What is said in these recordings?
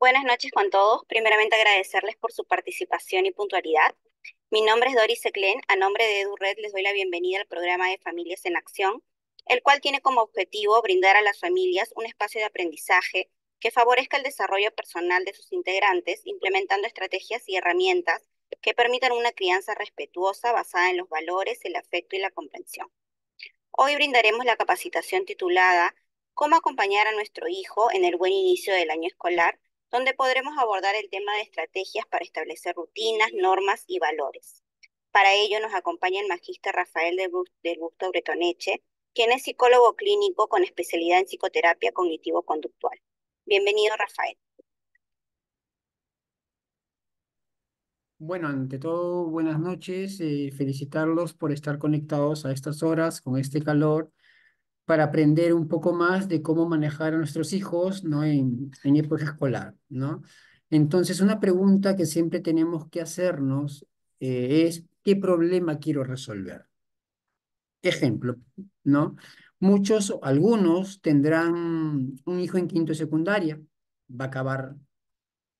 Buenas noches con todos. Primeramente agradecerles por su participación y puntualidad. Mi nombre es Doris Eclén. A nombre de EduRed les doy la bienvenida al programa de Familias en Acción, el cual tiene como objetivo brindar a las familias un espacio de aprendizaje que favorezca el desarrollo personal de sus integrantes, implementando estrategias y herramientas que permitan una crianza respetuosa basada en los valores, el afecto y la comprensión. Hoy brindaremos la capacitación titulada Cómo acompañar a nuestro hijo en el buen inicio del año escolar donde podremos abordar el tema de estrategias para establecer rutinas, normas y valores. Para ello nos acompaña el magíster Rafael del Busto Bretoneche, quien es psicólogo clínico con especialidad en psicoterapia cognitivo-conductual. Bienvenido, Rafael. Bueno, ante todo, buenas noches. y eh, felicitarlos por estar conectados a estas horas con este calor para aprender un poco más de cómo manejar a nuestros hijos ¿no? en, época escolar. ¿no? Entonces, una pregunta que siempre tenemos que hacernos eh, es, ¿qué problema quiero resolver? Ejemplo, ¿no? Muchos, algunos tendrán un hijo en quinto de secundaria, va a acabar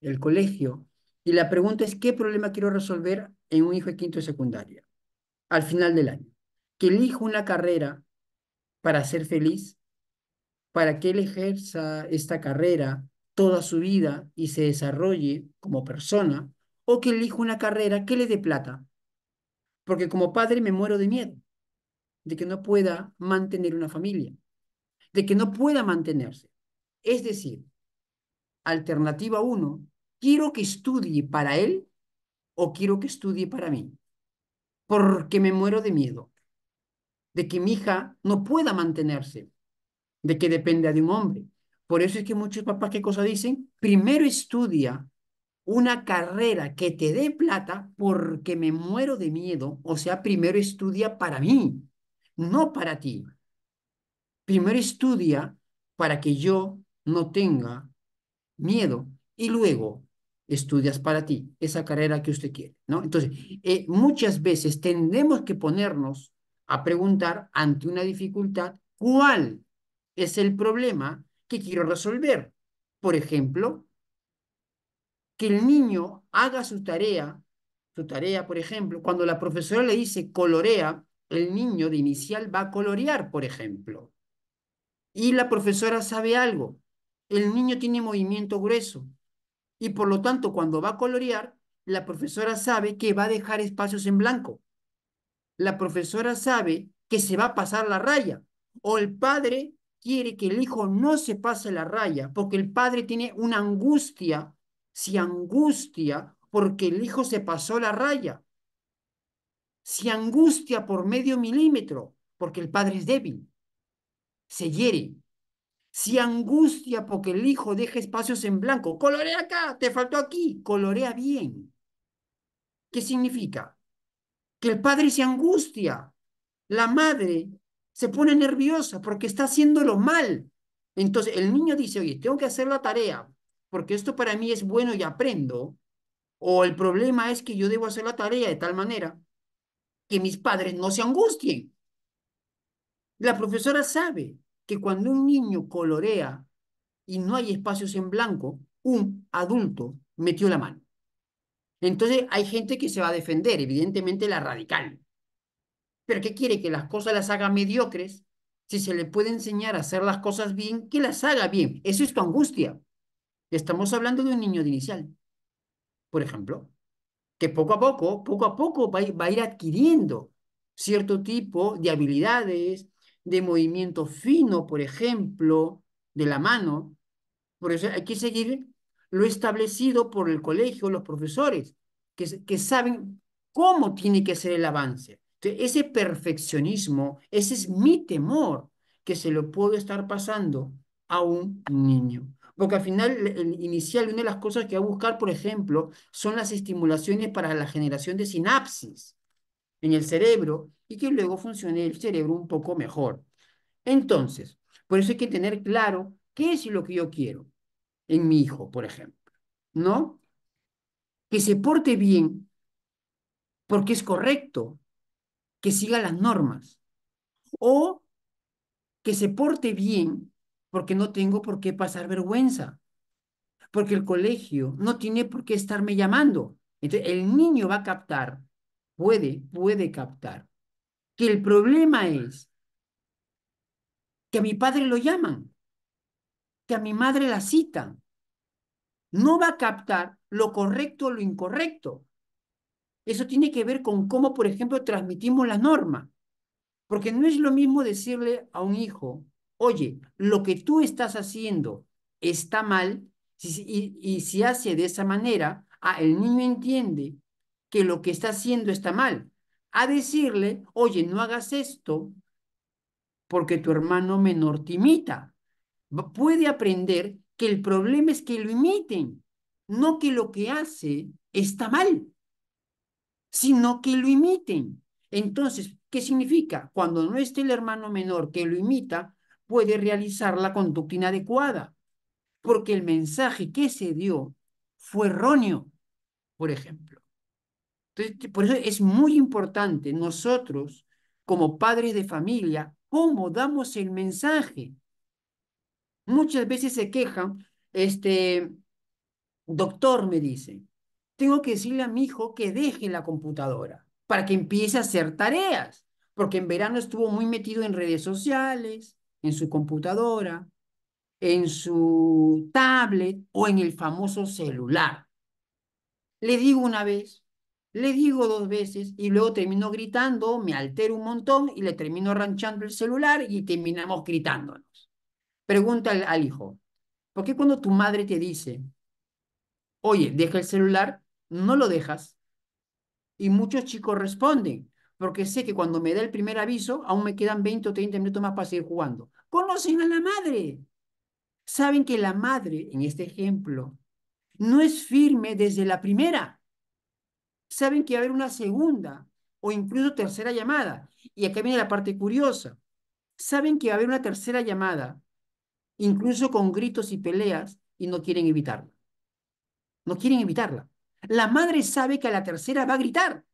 el colegio, y la pregunta es, ¿qué problema quiero resolver en un hijo en quinto de secundaria al final del año? Que elijo una carrera para ser feliz? ¿Para que él ejerza esta carrera toda su vida y se desarrolle como persona? ¿O que elija una carrera que le dé plata? Porque como padre me muero de miedo de que no pueda mantener una familia, de que no pueda mantenerse. Es decir, alternativa uno, quiero que estudie para él o quiero que estudie para mí, porque me muero de miedo de que mi hija no pueda mantenerse, de que dependa de un hombre. Por eso es que muchos papás, ¿qué cosa dicen? Primero estudia una carrera que te dé plata porque me muero de miedo. O sea, primero estudia para mí, no para ti. Primero estudia para que yo no tenga miedo y luego estudias para ti esa carrera que usted quiere, ¿no? Entonces, eh, muchas veces tendemos que ponernos a preguntar ante una dificultad cuál es el problema que quiero resolver. Por ejemplo, que el niño haga su tarea, su tarea, por ejemplo, cuando la profesora le dice colorea, el niño de inicial va a colorear, por ejemplo. Y la profesora sabe algo, el niño tiene movimiento grueso y por lo tanto cuando va a colorear, la profesora sabe que va a dejar espacios en blanco la profesora sabe que se va a pasar la raya o el padre quiere que el hijo no se pase la raya porque el padre tiene una angustia, Si angustia porque el hijo se pasó la raya, Si angustia por medio milímetro porque el padre es débil, se hiere, si angustia porque el hijo deja espacios en blanco. Colorea acá, te faltó aquí, colorea bien. ¿Qué significa? que el padre se angustia, la madre se pone nerviosa porque está haciéndolo mal. Entonces el niño dice, oye, tengo que hacer la tarea porque esto para mí es bueno y aprendo. O el problema es que yo debo hacer la tarea de tal manera que mis padres no se angustien. La profesora sabe que cuando un niño colorea y no hay espacios en blanco, un adulto metió la mano. Entonces hay gente que se va a defender, evidentemente la radical. Pero ¿qué quiere? Que las cosas las haga mediocres. Si se le puede enseñar a hacer las cosas bien, que las haga bien. Eso es tu angustia. Estamos hablando de un niño de inicial, por ejemplo, que poco a poco, poco a poco va, a ir adquiriendo cierto tipo de habilidades, de movimiento fino, por ejemplo, de la mano. Por eso hay que seguir lo establecido por el colegio, los profesores, que, saben cómo tiene que ser el avance. ese perfeccionismo, ese es mi temor, que se lo puedo estar pasando a un niño. Porque al final, el inicial, una de las cosas que va a buscar, por ejemplo, son las estimulaciones para la generación de sinapsis en el cerebro y que luego funcione el cerebro un poco mejor. Entonces, por eso hay que tener claro qué es lo que yo quiero en mi hijo, por ejemplo, ¿no? Que se porte bien porque es correcto, que siga las normas, o que se porte bien porque no tengo por qué pasar vergüenza, porque el colegio no tiene por qué estarme llamando. Entonces, el niño va a captar, puede, puede captar, que el problema es que a mi padre lo llaman a mi madre la cita No va a captar lo correcto o lo incorrecto. Eso tiene que ver con cómo, por ejemplo, transmitimos la norma. Porque no es lo mismo decirle a un hijo, oye, lo que tú estás haciendo está mal, y, si hace de esa manera, ah, el niño entiende que lo que está haciendo está mal. A decirle, oye, no hagas esto porque tu hermano menor te imita puede aprender que el problema es que lo imiten, no que lo que hace está mal, sino que lo imiten. Entonces, ¿qué significa? Cuando no esté el hermano menor que lo imita, puede realizar la conducta inadecuada, porque el mensaje que se dio fue erróneo, por ejemplo. por eso es muy importante nosotros, como padres de familia, cómo damos el mensaje Muchas veces se quejan, este, doctor me dice, tengo que decirle a mi hijo que deje la computadora para que empiece a hacer tareas, porque en verano estuvo muy metido en redes sociales, en su computadora, en su tablet o en el famoso celular. Le digo una vez, le digo dos veces y luego termino gritando, me altero un montón y le termino ranchando el celular y terminamos gritándonos. Pregunta al, hijo, ¿por qué cuando tu madre te dice, oye, deja el celular, no lo dejas? Y muchos chicos responden, porque sé que cuando me da el primer aviso, aún me quedan 20 o 30 minutos más para seguir jugando. Conocen a la madre. Saben que la madre, en este ejemplo, no es firme desde la primera. Saben que va a haber una segunda o incluso tercera llamada. Y acá viene la parte curiosa. Saben que va a haber una tercera llamada incluso con gritos y peleas, y no quieren evitarla. No quieren evitarla. La madre sabe que a la tercera va a gritar.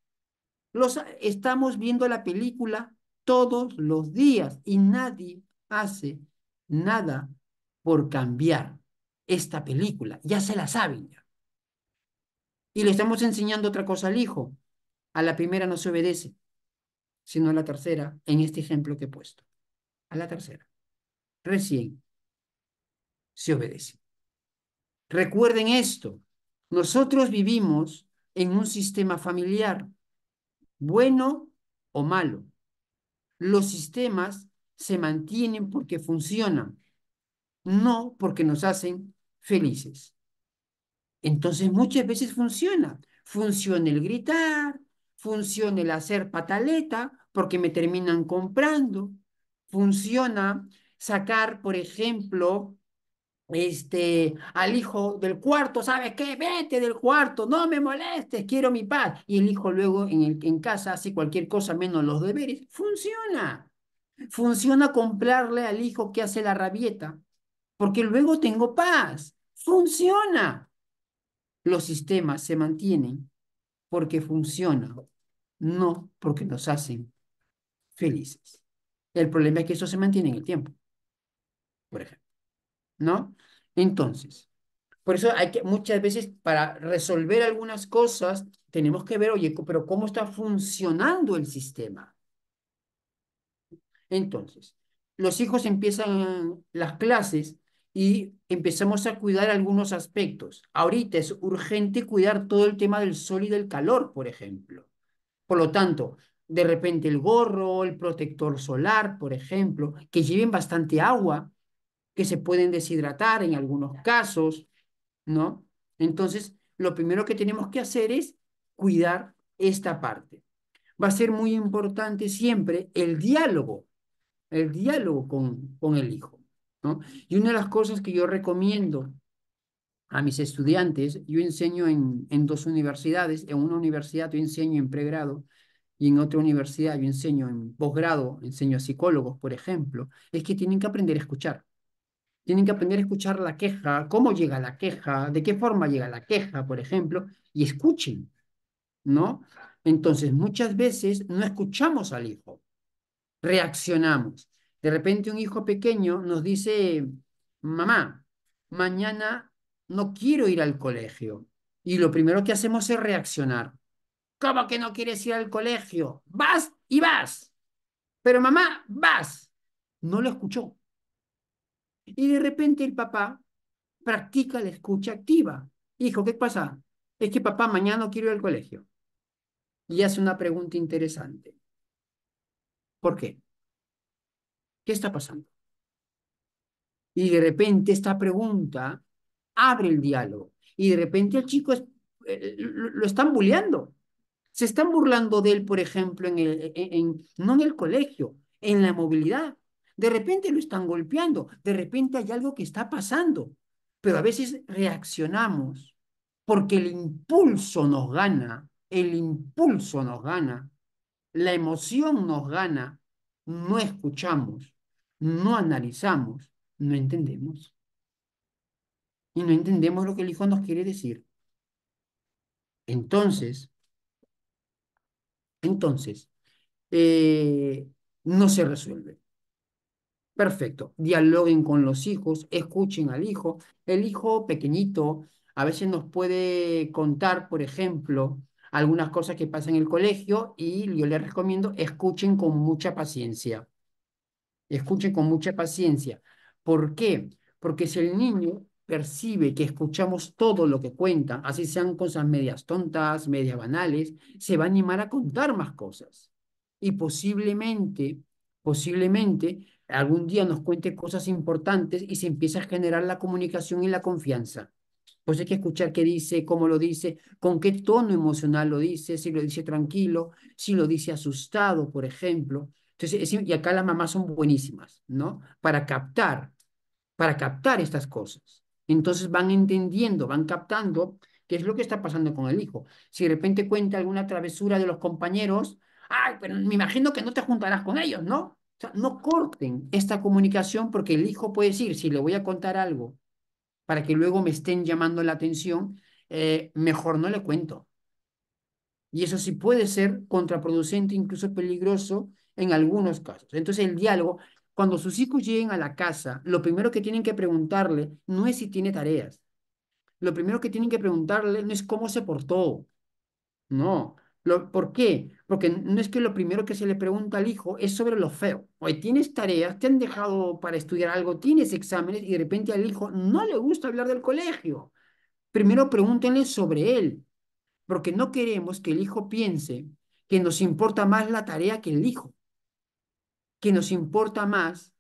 Los, estamos viendo la película todos los días y nadie hace nada por cambiar esta película. Ya se la saben. Y le estamos enseñando otra cosa al hijo. A la primera no se obedece, sino a la tercera, en este ejemplo que he puesto. A la tercera. Recién se obedece. Recuerden esto, nosotros vivimos en un sistema familiar, bueno o malo. Los sistemas se mantienen porque funcionan, no porque nos hacen felices. Entonces muchas veces funciona. Funciona el gritar, funciona el hacer pataleta porque me terminan comprando, funciona sacar, por ejemplo, este, al hijo del cuarto, ¿sabes qué? Vete del cuarto, no me molestes, quiero mi paz. Y el hijo luego en, el, en casa hace cualquier cosa menos los deberes. Funciona. Funciona comprarle al hijo que hace la rabieta, porque luego tengo paz. Funciona. Los sistemas se mantienen porque funcionan, no porque nos hacen felices. El problema es que eso se mantiene en el tiempo, por ejemplo. ¿no? Entonces, por eso hay que muchas veces para resolver algunas cosas tenemos que ver, oye, pero ¿cómo está funcionando el sistema? Entonces, los hijos empiezan las clases y empezamos a cuidar algunos aspectos. Ahorita es urgente cuidar todo el tema del sol y del calor, por ejemplo. Por lo tanto, de repente el gorro, el protector solar, por ejemplo, que lleven bastante agua, que se pueden deshidratar en algunos casos, ¿no? Entonces, lo primero que tenemos que hacer es cuidar esta parte. Va a ser muy importante siempre el diálogo, el diálogo con, con el hijo, ¿no? Y una de las cosas que yo recomiendo a mis estudiantes, yo enseño en, en dos universidades, en una universidad yo enseño en pregrado y en otra universidad yo enseño en posgrado, enseño a psicólogos, por ejemplo, es que tienen que aprender a escuchar. Tienen que aprender a escuchar la queja, cómo llega la queja, de qué forma llega la queja, por ejemplo, y escuchen, ¿no? Entonces, muchas veces no escuchamos al hijo, reaccionamos. De repente un hijo pequeño nos dice, mamá, mañana no quiero ir al colegio. Y lo primero que hacemos es reaccionar. ¿Cómo que no quieres ir al colegio? Vas y vas. Pero mamá, vas. No lo escuchó. Y de repente el papá practica la escucha activa. Hijo, ¿qué pasa? Es que papá mañana quiero ir al colegio. Y hace una pregunta interesante. ¿Por qué? ¿Qué está pasando? Y de repente esta pregunta abre el diálogo. Y de repente el chico eh, lo están bulleando. Se están burlando de él, por ejemplo, en el, en, no en el colegio, en la movilidad. De repente lo están golpeando, de repente hay algo que está pasando, pero a veces reaccionamos porque el impulso nos gana, el impulso nos gana, la emoción nos gana, no escuchamos, no analizamos, no entendemos. Y no entendemos lo que el hijo nos quiere decir. Entonces, entonces, eh, no se resuelve. Perfecto. Dialoguen con los hijos, escuchen al hijo. El hijo pequeñito a veces nos puede contar, por ejemplo, algunas cosas que pasan en el colegio y yo les recomiendo escuchen con mucha paciencia. Escuchen con mucha paciencia. ¿Por qué? Porque si el niño percibe que escuchamos todo lo que cuenta, así sean cosas medias tontas, medias banales, se va a animar a contar más cosas. Y posiblemente, posiblemente algún día nos cuente cosas importantes y se empieza a generar la comunicación y la confianza. Pues hay que escuchar qué dice, cómo lo dice, con qué tono emocional lo dice, si lo dice tranquilo, si lo dice asustado, por ejemplo. Entonces, y acá las mamás son buenísimas, ¿no? Para captar, para captar estas cosas. Entonces van entendiendo, van captando qué es lo que está pasando con el hijo. Si de repente cuenta alguna travesura de los compañeros, ay, pero me imagino que no te juntarás con ellos, ¿no? no corten esta comunicación porque el hijo puede decir, si le voy a contar algo para que luego me estén llamando la atención, eh, mejor no le cuento. Y eso sí puede ser contraproducente, incluso peligroso en algunos casos. Entonces el diálogo, cuando sus hijos lleguen a la casa, lo primero que tienen que preguntarle no es si tiene tareas. Lo primero que tienen que preguntarle no es cómo se portó. No, ¿Por qué? Porque no es que lo primero que se le pregunta al hijo es sobre lo feo. Hoy tienes tareas, te han dejado para estudiar algo, tienes exámenes y de repente al hijo no le gusta hablar del colegio. Primero pregúntenle sobre él, porque no queremos que el hijo piense que nos importa más la tarea que el hijo, que nos importa más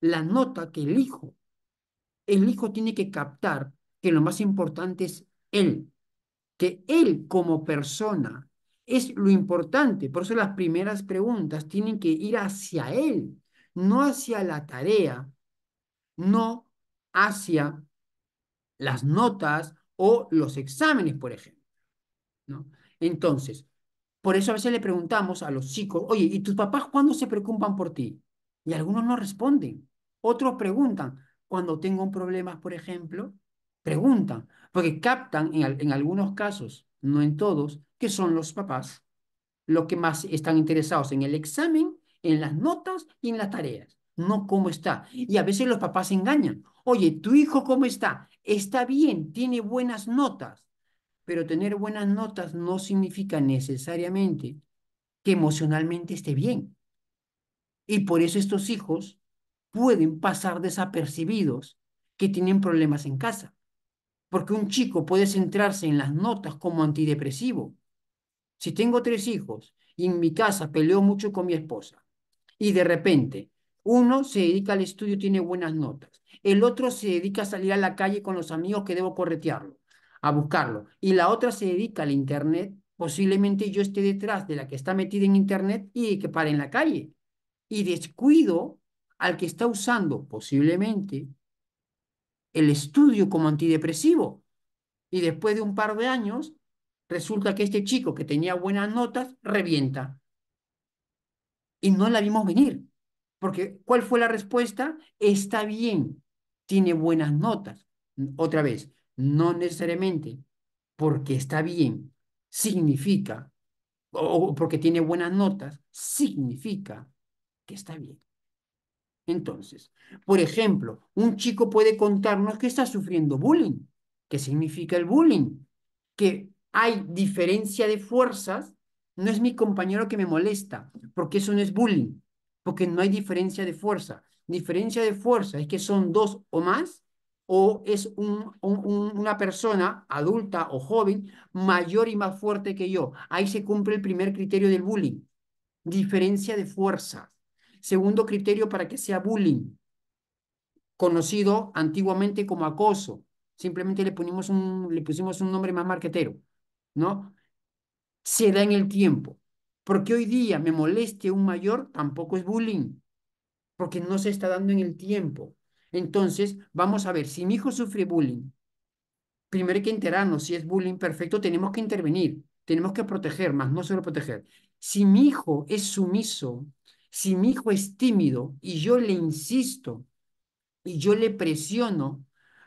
la nota que el hijo. El hijo tiene que captar que lo más importante es él, que él como persona es lo importante, por eso las primeras preguntas tienen que ir hacia él, no hacia la tarea, no hacia las notas o los exámenes, por ejemplo. ¿no? Entonces, por eso a veces le preguntamos a los chicos, oye, ¿y tus papás cuándo se preocupan por ti? Y algunos no responden. Otros preguntan, cuando tengo un problema, por ejemplo, preguntan, porque captan en, en algunos casos, no en todos, que son los papás los que más están interesados en el examen, en las notas y en las tareas, no cómo está. Y a veces los papás engañan. Oye, ¿tu hijo cómo está? Está bien, tiene buenas notas, pero tener buenas notas no significa necesariamente que emocionalmente esté bien. Y por eso estos hijos pueden pasar desapercibidos que tienen problemas en casa. Porque un chico puede centrarse en las notas como antidepresivo, si tengo tres hijos y en mi casa peleo mucho con mi esposa y de repente uno se dedica al estudio, tiene buenas notas, el otro se dedica a salir a la calle con los amigos que debo corretearlo, a buscarlo, y la otra se dedica al Internet, posiblemente yo esté detrás de la que está metida en Internet y que pare en la calle. Y descuido al que está usando posiblemente el estudio como antidepresivo. Y después de un par de años resulta que este chico que tenía buenas notas revienta. Y no la vimos venir, porque ¿cuál fue la respuesta? Está bien, tiene buenas notas. Otra vez, no necesariamente porque está bien, significa, o porque tiene buenas notas, significa que está bien. Entonces, por ejemplo, un chico puede contarnos que está sufriendo bullying. ¿Qué significa el bullying? Que hay diferencia de fuerzas, no es mi compañero que me molesta, porque eso no es bullying, porque no hay diferencia de fuerza. Diferencia de fuerza es que son dos o más, o es una persona adulta o joven mayor y más fuerte que yo. Ahí se cumple el primer criterio del bullying. Diferencia de fuerza. Segundo criterio para que sea bullying, conocido antiguamente como acoso. Simplemente le, un, le pusimos un nombre más marquetero. ¿no? Se da en el tiempo. Porque hoy día me moleste un mayor tampoco es bullying, porque no se está dando en el tiempo. Entonces, vamos a ver, si mi hijo sufre bullying, primero hay que enterarnos si es bullying perfecto, tenemos que intervenir, tenemos que proteger, más no solo proteger. Si mi hijo es sumiso, si mi hijo es tímido y yo le insisto y yo le presiono,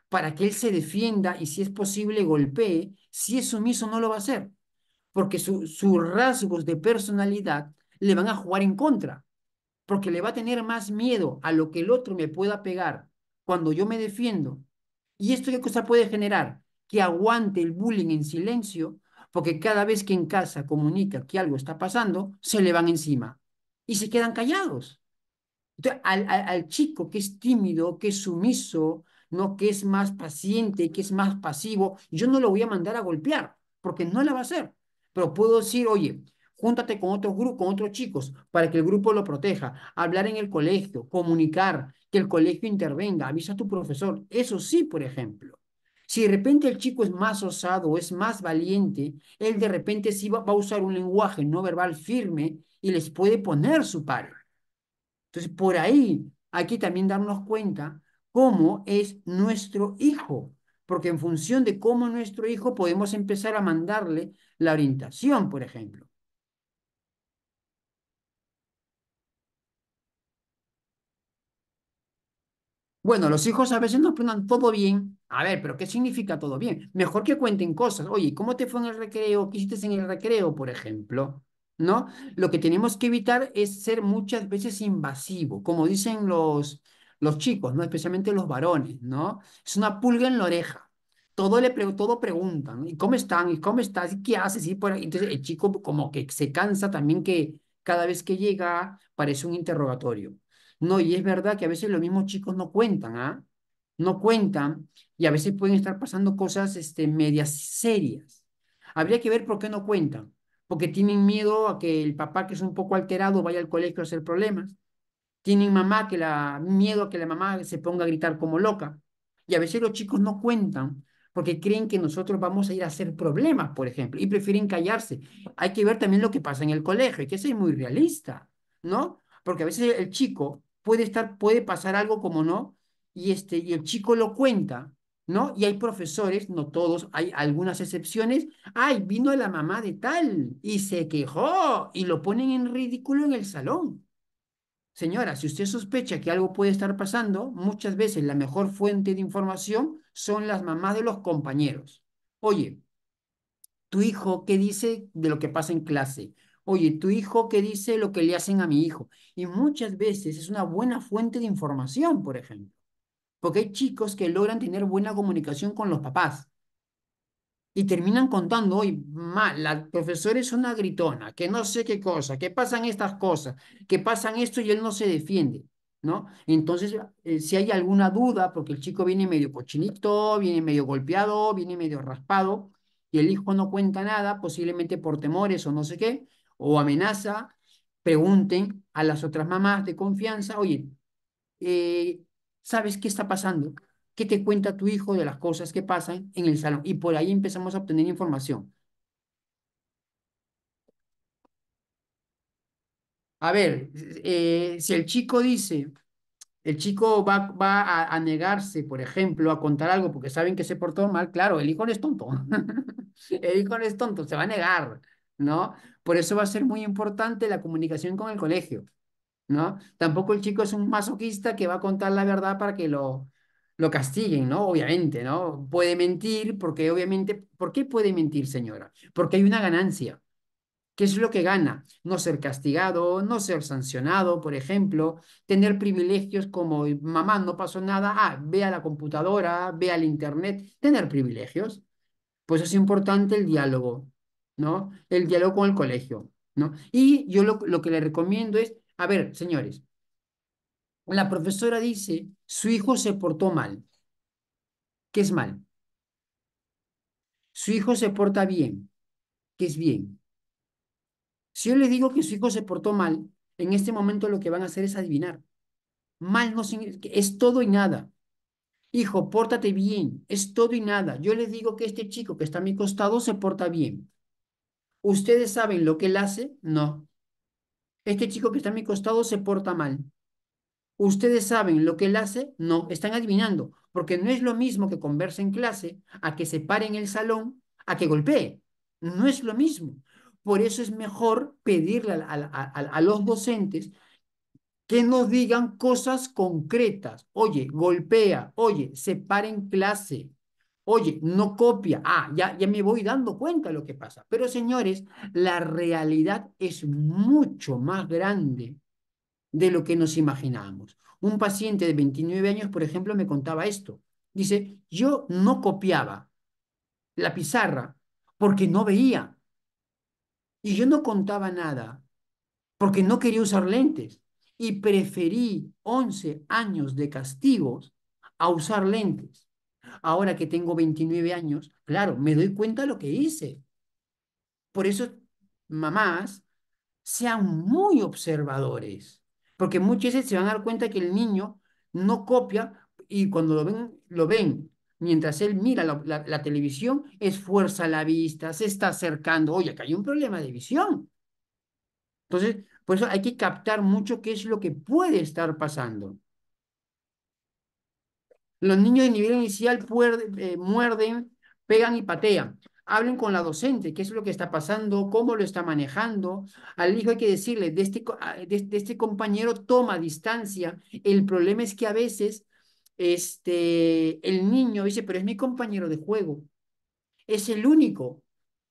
para que él se defienda y si es posible golpee, si es sumiso no lo va a hacer, porque sus rasgos de personalidad le van a jugar en contra, porque le va a tener más miedo a lo que el otro me pueda pegar cuando yo me defiendo. ¿Y esto qué cosa puede generar? Que aguante el bullying en silencio, porque cada vez que en casa comunica que algo está pasando, se le van encima y se quedan callados. al, al chico que es tímido, que es sumiso, no que es más paciente, que es más pasivo, yo no lo voy a mandar a golpear, porque no la va a hacer. Pero puedo decir, oye, júntate con otro grupo con otros chicos, para que el grupo lo proteja, hablar en el colegio, comunicar, que el colegio intervenga, avisa a tu profesor. Eso sí, por ejemplo. Si de repente el chico es más osado, es más valiente, él de repente sí va, a usar un lenguaje no verbal firme y les puede poner su par Entonces, por ahí aquí también darnos cuenta cómo es nuestro hijo, porque en función de cómo nuestro hijo podemos empezar a mandarle la orientación, por ejemplo. Bueno, los hijos a veces nos preguntan todo bien. A ver, pero ¿qué significa todo bien? Mejor que cuenten cosas. Oye, ¿cómo te fue en el recreo? ¿Qué hiciste en el recreo, por ejemplo? ¿No? Lo que tenemos que evitar es ser muchas veces invasivo. Como dicen los, los chicos, ¿no? Especialmente los varones, ¿no? Es una pulga en la oreja. Todo le todo preguntan, ¿y cómo están? ¿Y cómo estás? ¿Y qué haces? Y por Entonces el chico como que se cansa también que cada vez que llega parece un interrogatorio. No, y es verdad que a veces los mismos chicos no cuentan, ¿ah? No cuentan y a veces pueden estar pasando cosas este, medias serias. Habría que ver por qué no cuentan, porque tienen miedo a que el papá, que es un poco alterado, vaya al colegio a hacer problemas tienen mamá que la miedo a que la mamá se ponga a gritar como loca. Y a veces los chicos no cuentan porque creen que nosotros vamos a ir a hacer problemas, por ejemplo, y prefieren callarse. Hay que ver también lo que pasa en el colegio, y que es muy realista, ¿no? Porque a veces el chico puede estar, puede pasar algo como no, y, este, y el chico lo cuenta, ¿no? Y hay profesores, no todos, hay algunas excepciones. Ay, vino la mamá de tal y se quejó y lo ponen en ridículo en el salón. Señora, si usted sospecha que algo puede estar pasando, muchas veces la mejor fuente de información son las mamás de los compañeros. Oye, tu hijo, ¿qué dice de lo que pasa en clase? Oye, tu hijo, ¿qué dice lo que le hacen a mi hijo? Y muchas veces es una buena fuente de información, por ejemplo. Porque hay chicos que logran tener buena comunicación con los papás y terminan contando hoy mal, la profesora es una gritona, que no sé qué cosa, que pasan estas cosas, que pasan esto y él no se defiende, ¿no? Entonces, eh, si hay alguna duda, porque el chico viene medio cochinito, viene medio golpeado, viene medio raspado, y el hijo no cuenta nada, posiblemente por temores o no sé qué, o amenaza, pregunten a las otras mamás de confianza, oye, eh, ¿sabes qué está pasando? qué te cuenta tu hijo de las cosas que pasan en el salón. Y por ahí empezamos a obtener información. A ver, eh, si el chico dice, el chico va, a, negarse, por ejemplo, a contar algo porque saben que se portó mal, claro, el hijo no es tonto. el hijo no es tonto, se va a negar, ¿no? Por eso va a ser muy importante la comunicación con el colegio, ¿no? Tampoco el chico es un masoquista que va a contar la verdad para que lo, lo castiguen, ¿no? Obviamente, ¿no? Puede mentir porque obviamente, ¿por qué puede mentir, señora? Porque hay una ganancia. ¿Qué es lo que gana? No ser castigado, no ser sancionado, por ejemplo, tener privilegios como mamá, no pasó nada, ah, ve a la computadora, ve al internet, tener privilegios. Pues es importante el diálogo, ¿no? El diálogo con el colegio, ¿no? Y yo lo, lo que le recomiendo es, a ver, señores, la profesora dice, su hijo se portó mal. ¿Qué es mal? Su hijo se porta bien. ¿Qué es bien? Si yo le digo que su hijo se portó mal, en este momento lo que van a hacer es adivinar. Mal no es todo y nada. Hijo, pórtate bien, es todo y nada. Yo le digo que este chico que está a mi costado se porta bien. ¿Ustedes saben lo que él hace? No. Este chico que está a mi costado se porta mal ustedes saben lo que él hace, no, están adivinando, porque no es lo mismo que converse en clase, a que se pare en el salón, a que golpee, no es lo mismo. Por eso es mejor pedirle a, los docentes que nos digan cosas concretas. Oye, golpea, oye, se pare en clase, oye, no copia. Ah, ya, ya me voy dando cuenta de lo que pasa. Pero señores, la realidad es mucho más grande de lo que nos imaginábamos. Un paciente de 29 años, por ejemplo, me contaba esto. Dice, yo no copiaba la pizarra porque no veía. Y yo no contaba nada porque no quería usar lentes. Y preferí 11 años de castigos a usar lentes. Ahora que tengo 29 años, claro, me doy cuenta de lo que hice. Por eso, mamás, sean muy observadores porque muchas veces se van a dar cuenta que el niño no copia y cuando lo ven, lo ven. Mientras él mira la, televisión, esfuerza la vista, se está acercando. Oye, acá hay un problema de visión. Entonces, por eso hay que captar mucho qué es lo que puede estar pasando. Los niños de nivel inicial eh, muerden, pegan y patean hablen con la docente, qué es lo que está pasando, cómo lo está manejando. Al hijo hay que decirle, este ah, de este, de, este compañero toma distancia. El problema es que a veces este, el niño dice, pero es mi compañero de juego. Es el único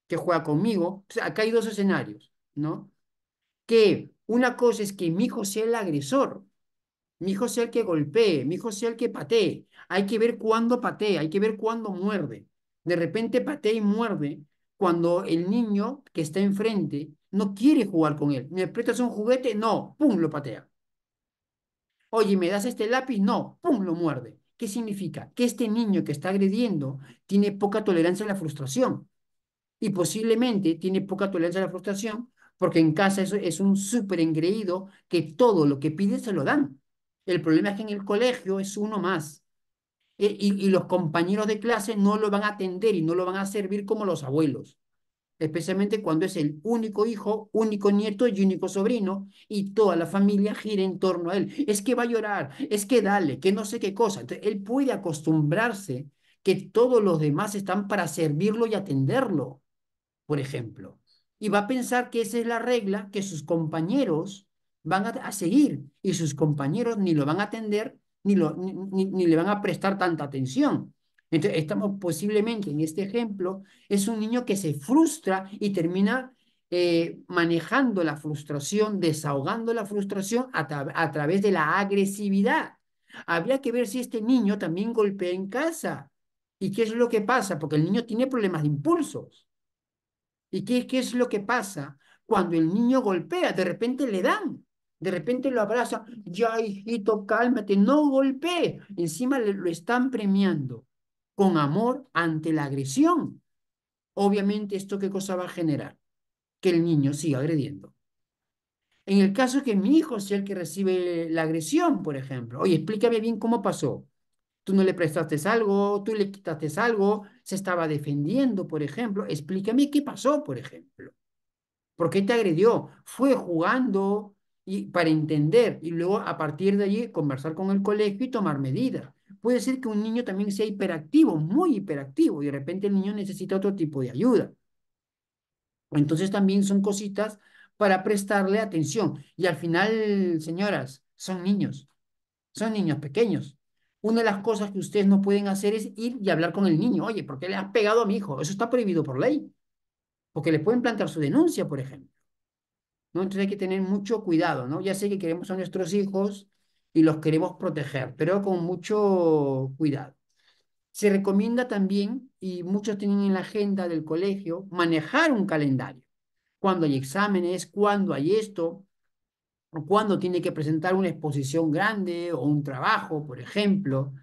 que juega conmigo. O sea, acá hay dos escenarios, ¿no? Que una cosa es que mi hijo sea el agresor, mi hijo sea el que golpee, mi hijo sea el que patee. Hay que ver cuándo patee, hay que ver cuándo muerde. De repente patea y muerde cuando el niño que está enfrente no quiere jugar con él. ¿Me prestas un juguete? No, ¡pum! lo patea. Oye, ¿me das este lápiz? No, ¡pum! lo muerde. ¿Qué significa? Que este niño que está agrediendo tiene poca tolerancia a la frustración. Y posiblemente tiene poca tolerancia a la frustración porque en casa es, es un súper engreído que todo lo que pide se lo dan. El problema es que en el colegio es uno más. Eh, y, los compañeros de clase no lo van a atender y no lo van a servir como los abuelos especialmente cuando es el único hijo, único nieto y único sobrino, y toda la familia gira en torno a él. Es que va a llorar, es que dale, que no sé qué cosa. Entonces, él puede acostumbrarse que todos los demás están para servirlo y atenderlo, por ejemplo. Y va a pensar que esa es la regla que sus compañeros van a seguir, y sus compañeros ni lo van a atender ni, le van a prestar tanta atención. Entonces, estamos posiblemente en este ejemplo, es un niño que se frustra y termina eh, manejando la frustración, desahogando la frustración a, través de la agresividad. Habría que ver si este niño también golpea en casa. ¿Y qué es lo que pasa? Porque el niño tiene problemas de impulsos. ¿Y qué es lo que pasa cuando el niño golpea? De repente le dan. De repente lo abraza, ya hijito, cálmate, no golpee. Encima lo están premiando con amor ante la agresión. Obviamente, ¿esto qué cosa va a generar? Que el niño siga agrediendo. En el caso que mi hijo sea el que recibe la agresión, por ejemplo, oye, explícame bien cómo pasó. Tú no le prestaste algo, tú le quitaste algo, se estaba defendiendo, por ejemplo. Explícame qué pasó, por ejemplo. ¿Por qué te agredió? ¿Fue jugando? y para entender y luego a partir de allí conversar con el colegio y tomar medidas. Puede ser que un niño también sea hiperactivo, muy hiperactivo, y de repente el niño necesita otro tipo de ayuda. Entonces también son cositas para prestarle atención. Y al final, señoras, son niños, son niños pequeños. Una de las cosas que ustedes no pueden hacer es ir y hablar con el niño. Oye, ¿por qué le has pegado a mi hijo? Eso está prohibido por ley. Porque le pueden plantear su denuncia, por ejemplo. Entonces hay que tener mucho cuidado, ¿no? Ya sé que queremos a nuestros hijos y los queremos proteger, pero con mucho cuidado. Se recomienda también, y muchos tienen en la agenda del colegio, manejar un calendario. Cuando hay exámenes, cuando hay esto, cuando tiene que presentar una exposición grande o un trabajo, por ejemplo,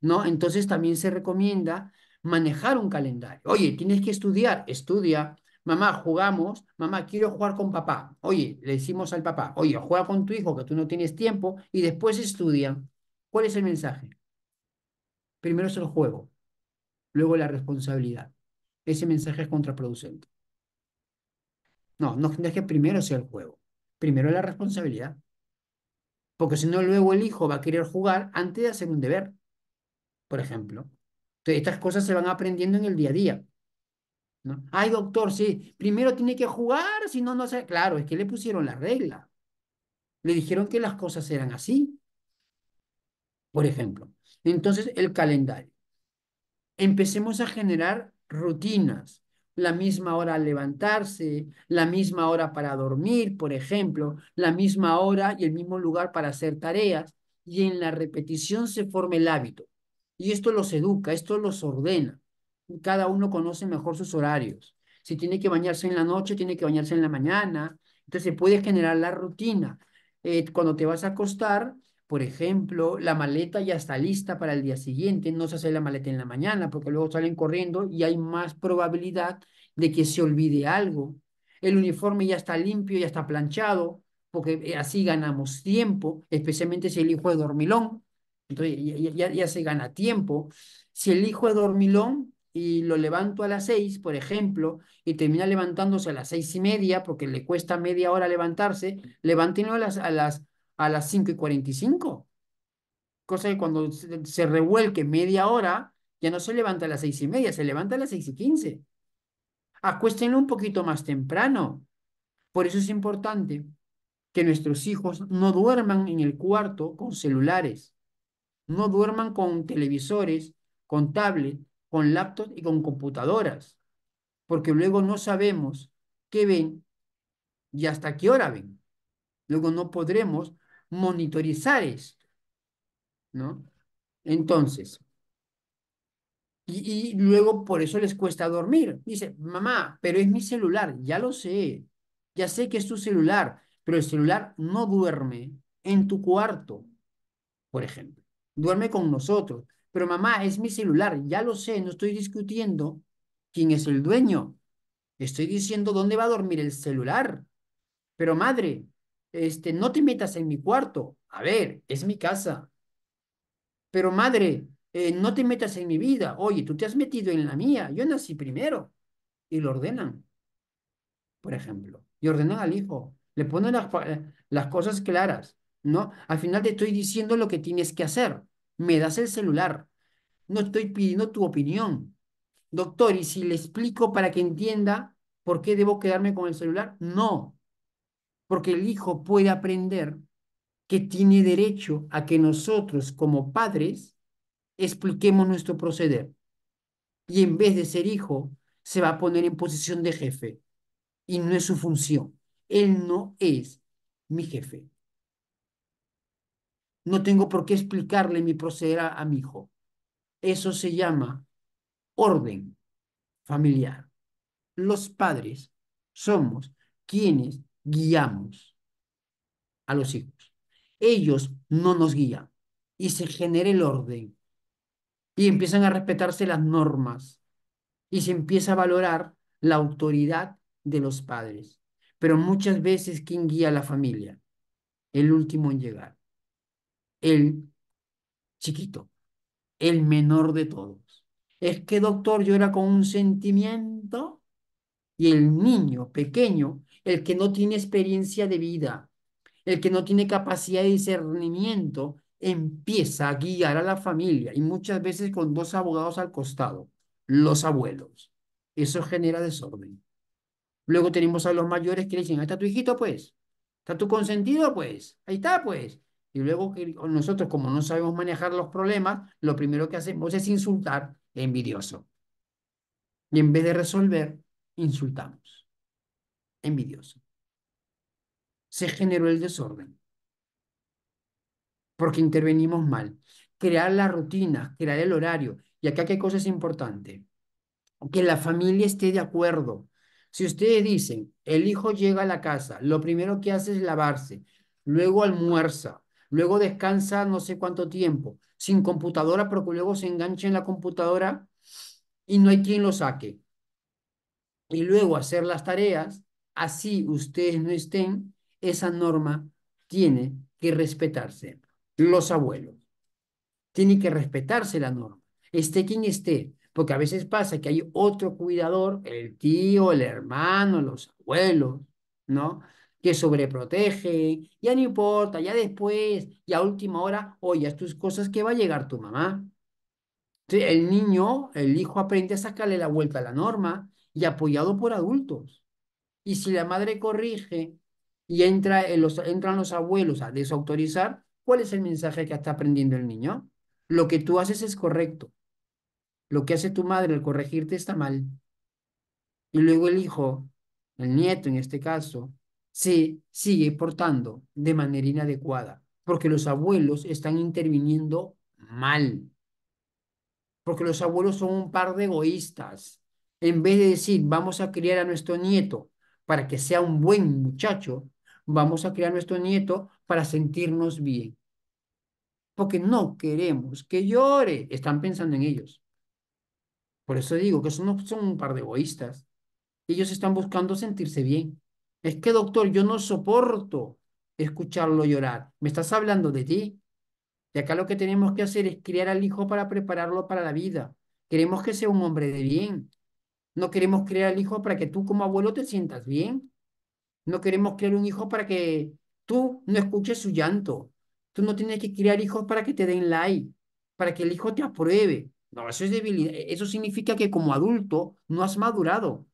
¿no? Entonces también se recomienda manejar un calendario. Oye, tienes que estudiar, estudia. Mamá, jugamos. Mamá, quiero jugar con papá. Oye, le decimos al papá, oye, juega con tu hijo que tú no tienes tiempo y después estudian. ¿Cuál es el mensaje? Primero es el juego, luego la responsabilidad. Ese mensaje es contraproducente. No, no es que primero sea el juego, primero la responsabilidad. Porque si no, luego el hijo va a querer jugar antes de hacer un deber, por ejemplo. estas cosas se van aprendiendo en el día a día. Ay, doctor, sí, primero tiene que jugar, si no, no sé. Claro, es que le pusieron la regla. Le dijeron que las cosas eran así. Por ejemplo. Entonces, el calendario. Empecemos a generar rutinas. La misma hora al levantarse, la misma hora para dormir, por ejemplo, la misma hora y el mismo lugar para hacer tareas. Y en la repetición se forma el hábito. Y esto los educa, esto los ordena cada uno conoce mejor sus horarios. Si tiene que bañarse en la noche, tiene que bañarse en la mañana. Entonces se puede generar la rutina. Eh, cuando te vas a acostar, por ejemplo, la maleta ya está lista para el día siguiente. No se hace la maleta en la mañana porque luego salen corriendo y hay más probabilidad de que se olvide algo. El uniforme ya está limpio, ya está planchado, porque eh, así ganamos tiempo, especialmente si el hijo es dormilón. Entonces ya se gana tiempo. Si el hijo es dormilón, y lo levanto a las seis, por ejemplo, y termina levantándose a las seis y media porque le cuesta media hora levantarse, levántenlo a las, a las, a las cinco y cuarenta y cinco. Cosa que cuando se, revuelque media hora, ya no se levanta a las seis y media, se levanta a las seis y quince. Acuéstenlo un poquito más temprano. Por eso es importante que nuestros hijos no duerman en el cuarto con celulares, no duerman con televisores, con tablet, con laptops y con computadoras, porque luego no sabemos qué ven y hasta qué hora ven. Luego no podremos monitorizar esto, ¿no? Entonces, y, y, luego por eso les cuesta dormir. Dice, mamá, pero es mi celular, ya lo sé, ya sé que es tu celular, pero el celular no duerme en tu cuarto, por ejemplo, duerme con nosotros. Pero mamá, es mi celular, ya lo sé, no estoy discutiendo quién es el dueño. Estoy diciendo dónde va a dormir el celular. Pero madre, este, no te metas en mi cuarto. A ver, es mi casa. Pero madre, eh, no te metas en mi vida. Oye, tú te has metido en la mía. Yo nací primero. Y lo ordenan, por ejemplo. Y ordenan al hijo. Le ponen las, eh, las cosas claras, ¿no? Al final te estoy diciendo lo que tienes que hacer me das el celular. No estoy pidiendo tu opinión. Doctor, ¿y si le explico para que entienda por qué debo quedarme con el celular? No, porque el hijo puede aprender que tiene derecho a que nosotros como padres expliquemos nuestro proceder. Y en vez de ser hijo, se va a poner en posición de jefe. Y no es su función. Él no es mi jefe. No tengo por qué explicarle mi proceder a, mi hijo. Eso se llama orden familiar. Los padres somos quienes guiamos a los hijos. Ellos no nos guían y se genera el orden y empiezan a respetarse las normas y se empieza a valorar la autoridad de los padres. Pero muchas veces, ¿quién guía a la familia? El último en llegar el chiquito, el menor de todos. Es que, doctor, yo era con un sentimiento y el niño pequeño, el que no tiene experiencia de vida, el que no tiene capacidad de discernimiento, empieza a guiar a la familia y muchas veces con dos abogados al costado, los abuelos. Eso genera desorden. Luego tenemos a los mayores que le dicen, ahí está tu hijito, pues. Está tu consentido, pues. Ahí está, pues. Y luego que nosotros, como no sabemos manejar los problemas, lo primero que hacemos es insultar envidioso. Y en vez de resolver, insultamos. Envidioso. Se generó el desorden. Porque intervenimos mal. Crear la rutina, crear el horario. Y acá qué cosa es importante. Que la familia esté de acuerdo. Si ustedes dicen, el hijo llega a la casa, lo primero que hace es lavarse, luego almuerza, luego descansa no sé cuánto tiempo, sin computadora, pero luego se enganche en la computadora y no hay quien lo saque. Y luego hacer las tareas, así ustedes no estén, esa norma tiene que respetarse. Los abuelos. Tiene que respetarse la norma, esté quien esté, porque a veces pasa que hay otro cuidador, el tío, el hermano, los abuelos, ¿no? que sobreprotege, ya no importa, ya después, ya a última hora, oye, estas cosas que va a llegar tu mamá. el niño, el hijo aprende a sacarle la vuelta a la norma y apoyado por adultos. Y si la madre corrige y entra eh, los, entran los abuelos a desautorizar, ¿cuál es el mensaje que está aprendiendo el niño? Lo que tú haces es correcto. Lo que hace tu madre al corregirte está mal. Y luego el hijo, el nieto en este caso, se sigue portando de manera inadecuada, porque los abuelos están interviniendo mal, porque los abuelos son un par de egoístas. En vez de decir, vamos a criar a nuestro nieto para que sea un buen muchacho, vamos a criar a nuestro nieto para sentirnos bien. Porque no queremos que llore, están pensando en ellos. Por eso digo que son, son un par de egoístas. Ellos están buscando sentirse bien. Es que, doctor, yo no soporto escucharlo llorar. ¿Me estás hablando de ti? Y acá lo que tenemos que hacer es criar al hijo para prepararlo para la vida. Queremos que sea un hombre de bien. No queremos criar al hijo para que tú como abuelo te sientas bien. No queremos criar un hijo para que tú no escuches su llanto. Tú no tienes que criar hijos para que te den like, para que el hijo te apruebe. No, eso es debilidad. Eso significa que como adulto no has madurado.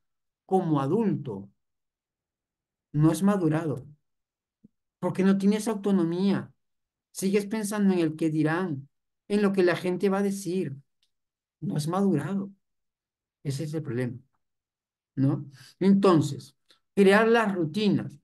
Como adulto no es madurado, porque no tienes autonomía. Sigues pensando en el que dirán, en lo que la gente va a decir. No es madurado. Ese es el problema. ¿No? Entonces, crear las rutinas,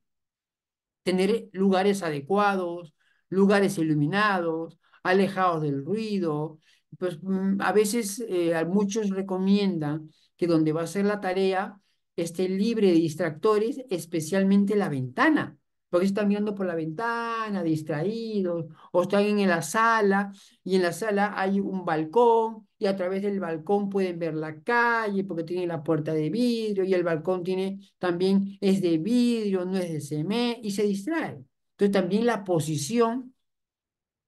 tener lugares adecuados, lugares iluminados, alejados del ruido. Pues mm, a veces eh, muchos recomiendan que donde va a ser la tarea esté libre de distractores, especialmente la ventana, porque están mirando por la ventana, distraídos, o están en la sala, y en la sala hay un balcón, y a través del balcón pueden ver la calle, porque tiene la puerta de vidrio, y el balcón tiene también es de vidrio, no es de cemento, y se distrae. Entonces también la posición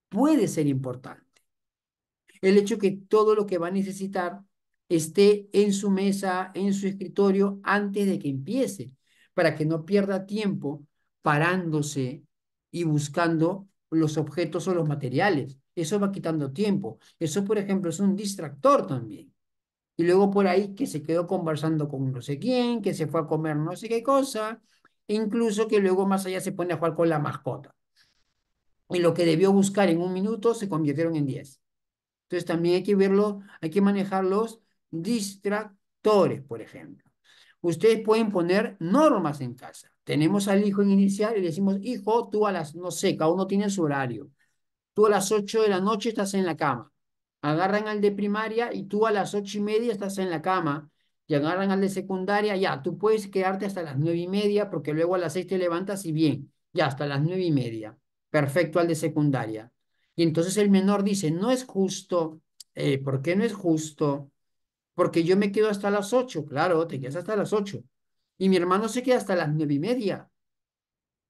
puede ser importante. El hecho que todo lo que va a necesitar esté en su mesa, en su escritorio, antes de que empiece, para que no pierda tiempo parándose y buscando los objetos o los materiales. Eso va quitando tiempo. Eso, por ejemplo, es un distractor también. Y luego por ahí que se quedó conversando con no sé quién, que se fue a comer no sé qué cosa, e incluso que luego más allá se pone a jugar con la mascota. Y lo que debió buscar en un minuto se convirtieron en diez. Entonces también hay que verlo, hay que manejarlos distractores, por ejemplo. Ustedes pueden poner normas en casa. Tenemos al hijo en inicial y le decimos, hijo, tú a las, no sé, cada uno tiene su horario. Tú a las 8 de la noche estás en la cama. Agarran al de primaria y tú a las ocho y media estás en la cama. Y agarran al de secundaria, ya, tú puedes quedarte hasta las nueve y media porque luego a las seis te levantas y bien, ya, hasta las nueve y media. Perfecto al de secundaria. Y entonces el menor dice, no es justo, eh, ¿por qué no es justo? porque yo me quedo hasta las ocho. claro, te quedas hasta las ocho. Y mi hermano se queda hasta las nueve y media.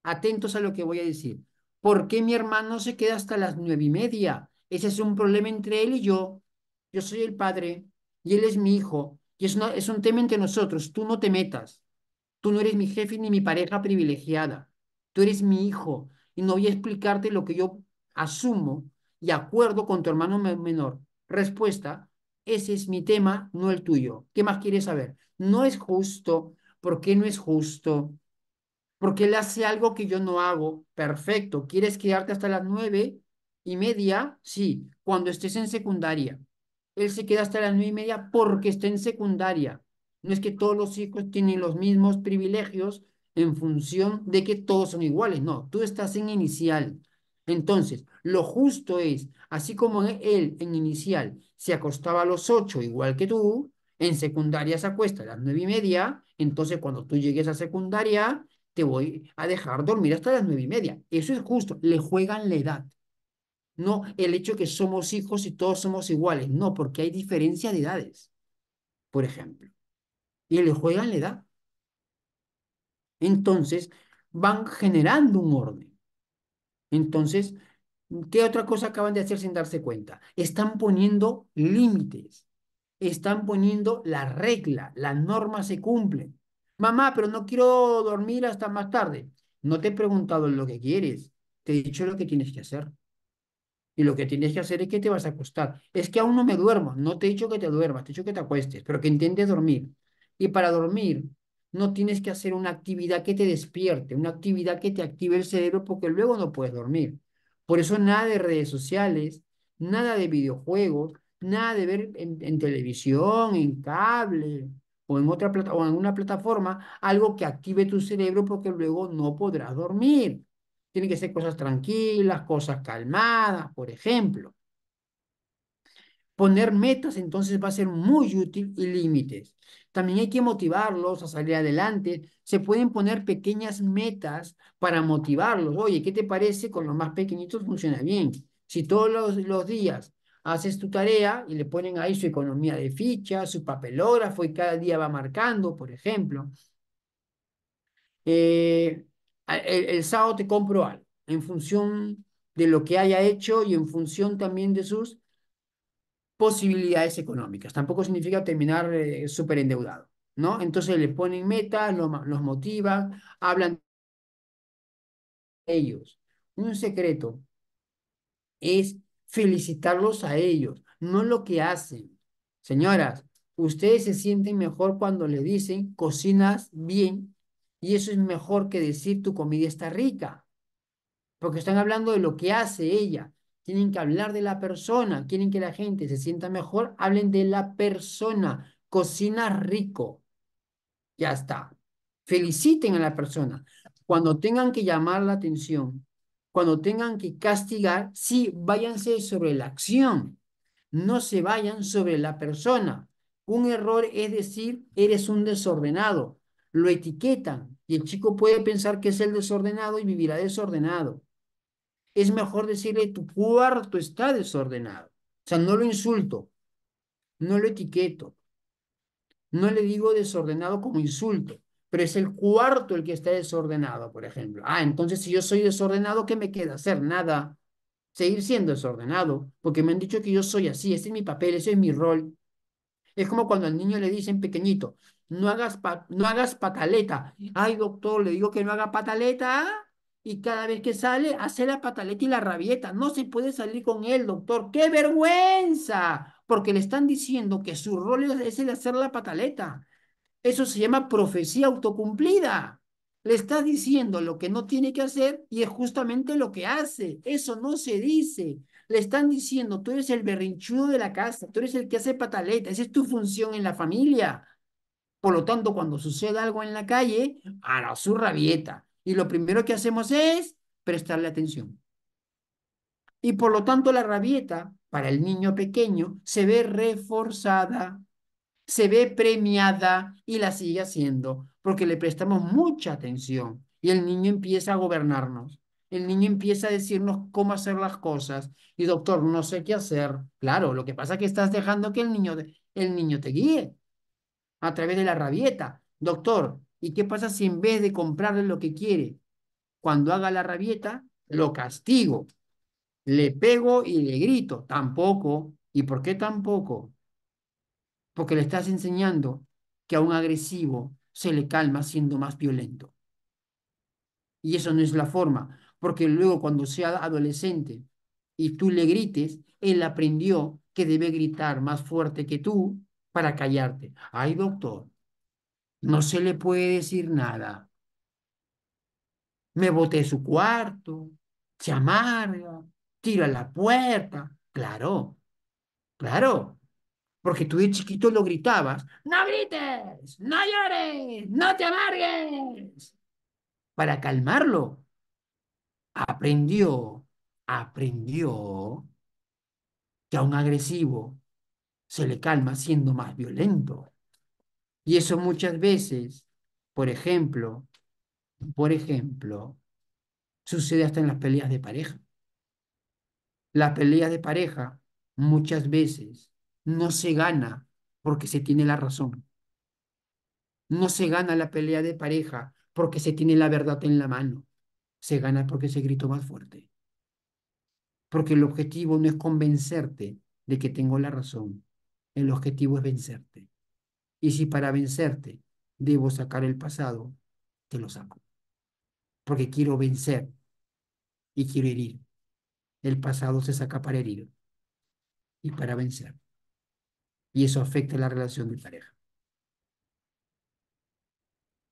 Atentos a lo que voy a decir. ¿Por qué mi hermano se queda hasta las nueve y media? Ese es un problema entre él y yo. Yo soy el padre y él es mi hijo. Y es, es un tema entre nosotros. Tú no te metas. Tú no eres mi jefe ni mi pareja privilegiada. Tú eres mi hijo. Y no voy a explicarte lo que yo asumo y acuerdo con tu hermano menor. Respuesta, ese es mi tema, no el tuyo. ¿Qué más quieres saber? No es justo. ¿Por qué no es justo? Porque él hace algo que yo no hago. Perfecto. ¿Quieres quedarte hasta las nueve y media? Sí, cuando estés en secundaria. Él se queda hasta las nueve y media porque está en secundaria. No es que todos los hijos tienen los mismos privilegios en función de que todos son iguales. No, tú estás en inicial. Entonces, lo justo es, así como él en inicial se acostaba a los ocho, igual que tú, en secundaria se acuesta a las nueve y media, entonces cuando tú llegues a secundaria te voy a dejar dormir hasta las nueve y media. Eso es justo, le juegan la edad. No el hecho que somos hijos y todos somos iguales, no, porque hay diferencia de edades, por ejemplo. Y le juegan la edad. Entonces, van generando un orden. Entonces, ¿Qué otra cosa acaban de hacer sin darse cuenta? Están poniendo límites, están poniendo la regla, las normas se cumplen. Mamá, pero no quiero dormir hasta más tarde. No te he preguntado lo que quieres, te he dicho lo que tienes que hacer. Y lo que tienes que hacer es que te vas a acostar. Es que aún no me duermo, no te he dicho que te duermas, te he dicho que te acuestes, pero que intentes dormir. Y para dormir no tienes que hacer una actividad que te despierte, una actividad que te active el cerebro porque luego no puedes dormir. Por eso nada de redes sociales, nada de videojuegos, nada de ver en, televisión, en cable o en otra plata, o en una plataforma algo que active tu cerebro porque luego no podrás dormir. Tienen que ser cosas tranquilas, cosas calmadas, por ejemplo. Poner metas entonces va a ser muy útil y límites. También hay que motivarlos a salir adelante. Se pueden poner pequeñas metas para motivarlos. Oye, ¿qué te parece? Con los más pequeñitos funciona bien. Si todos los, días haces tu tarea y le ponen ahí su economía de fichas, su papelógrafo y cada día va marcando, por ejemplo. Eh, el, el, sábado te compro algo en función de lo que haya hecho y en función también de sus posibilidades económicas. Tampoco significa terminar eh, súper endeudado, ¿no? Entonces le ponen metas, los motivan, hablan de ellos. Un secreto es felicitarlos a ellos, no lo que hacen. Señoras, ustedes se sienten mejor cuando le dicen cocinas bien y eso es mejor que decir tu comida está rica, porque están hablando de lo que hace ella tienen que hablar de la persona, quieren que la gente se sienta mejor, hablen de la persona, cocina rico. Ya está. Feliciten a la persona. Cuando tengan que llamar la atención, cuando tengan que castigar, sí, váyanse sobre la acción, no se vayan sobre la persona. Un error es decir, eres un desordenado. Lo etiquetan y el chico puede pensar que es el desordenado y vivirá desordenado es mejor decirle tu cuarto está desordenado. O sea, no lo insulto, no lo etiqueto, no le digo desordenado como insulto, pero es el cuarto el que está desordenado, por ejemplo. Ah, entonces si yo soy desordenado, ¿qué me queda? Hacer nada, seguir siendo desordenado, porque me han dicho que yo soy así, ese es mi papel, ese es mi rol. Es como cuando al niño le dicen pequeñito, no hagas, no hagas pataleta. Ay, doctor, le digo que no haga pataleta. ¿ah?" y cada vez que sale, hace la pataleta y la rabieta. No se puede salir con él, doctor. ¡Qué vergüenza! Porque le están diciendo que su rol es el hacer la pataleta. Eso se llama profecía autocumplida. Le está diciendo lo que no tiene que hacer y es justamente lo que hace. Eso no se dice. Le están diciendo, tú eres el berrinchudo de la casa, tú eres el que hace pataleta, esa es tu función en la familia. Por lo tanto, cuando suceda algo en la calle, hará su rabieta y lo primero que hacemos es prestarle atención. Y por lo tanto la rabieta para el niño pequeño se ve reforzada, se ve premiada y la sigue haciendo porque le prestamos mucha atención y el niño empieza a gobernarnos. El niño empieza a decirnos cómo hacer las cosas y doctor, no sé qué hacer. Claro, lo que pasa es que estás dejando que el niño, el niño te guíe a través de la rabieta. Doctor, ¿Y qué pasa si en vez de comprarle lo que quiere, cuando haga la rabieta, lo castigo, le pego y le grito? Tampoco. ¿Y por qué tampoco? Porque le estás enseñando que a un agresivo se le calma siendo más violento. Y eso no es la forma, porque luego cuando sea adolescente y tú le grites, él aprendió que debe gritar más fuerte que tú para callarte. Ay, doctor, no se le puede decir nada. Me boté su cuarto, se amarga, tira la puerta. Claro, claro. Porque tú de chiquito lo gritabas, no grites, no llores, no te amargues. Para calmarlo, aprendió, aprendió que a un agresivo se le calma siendo más violento. Y eso muchas veces, por ejemplo, por ejemplo, sucede hasta en las peleas de pareja. Las peleas de pareja muchas veces no se gana porque se tiene la razón. No se gana la pelea de pareja porque se tiene la verdad en la mano. Se gana porque se gritó más fuerte. Porque el objetivo no es convencerte de que tengo la razón. El objetivo es vencerte. Y si para vencerte debo sacar el pasado, te lo saco. Porque quiero vencer y quiero herir. El pasado se saca para herir y para vencer. Y eso afecta la relación de pareja.